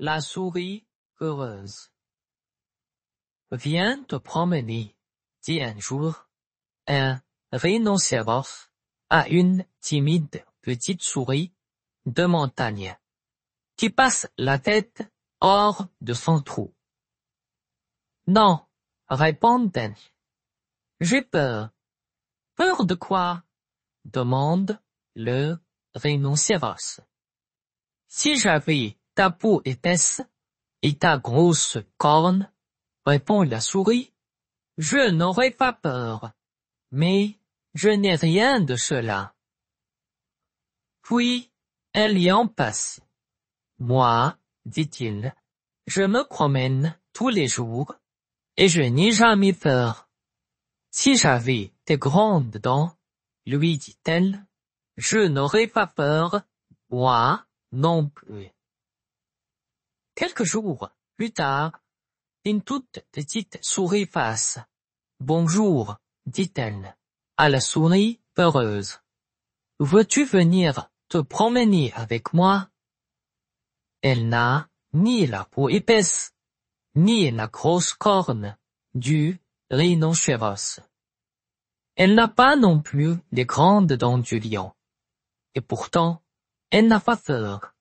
La souris heureuse. Viens te promener, dit un jour, un rhinocéros à une timide petite souris de montagne qui passe la tête hors de son trou. Non, répond-elle. J'ai peur. Peur de quoi? demande le rhinocéros. Si j'avais ta peau épaisse et ta grosse corne, répond la souris, je n'aurais pas peur, mais je n'ai rien de cela. Puis, elle y en passe. Moi, dit-il, je me promène tous les jours et je n'ai jamais peur. Si j'avais tes grandes dents, lui dit-elle, je n'aurais pas peur, moi non plus. Quelques jours plus tard, une toute petite souris face. Bonjour, dit-elle à la souris peureuse. Veux-tu venir te promener avec moi? Elle n'a ni la peau épaisse, ni la grosse corne du rhinocéros. Elle n'a pas non plus les grandes dents du lion. Et pourtant, elle n'a pas peur.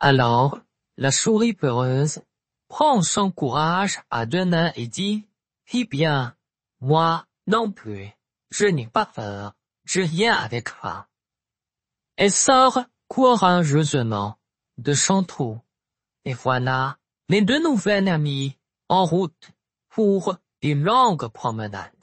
Alors, la souris peureuse prend son courage à deux mains et dit, Eh bien, moi non plus, je n'ai pas peur, je viens avec toi. Elle sort courageusement de son trou. Et voilà les deux nouvelles amies en route pour une longue promenade.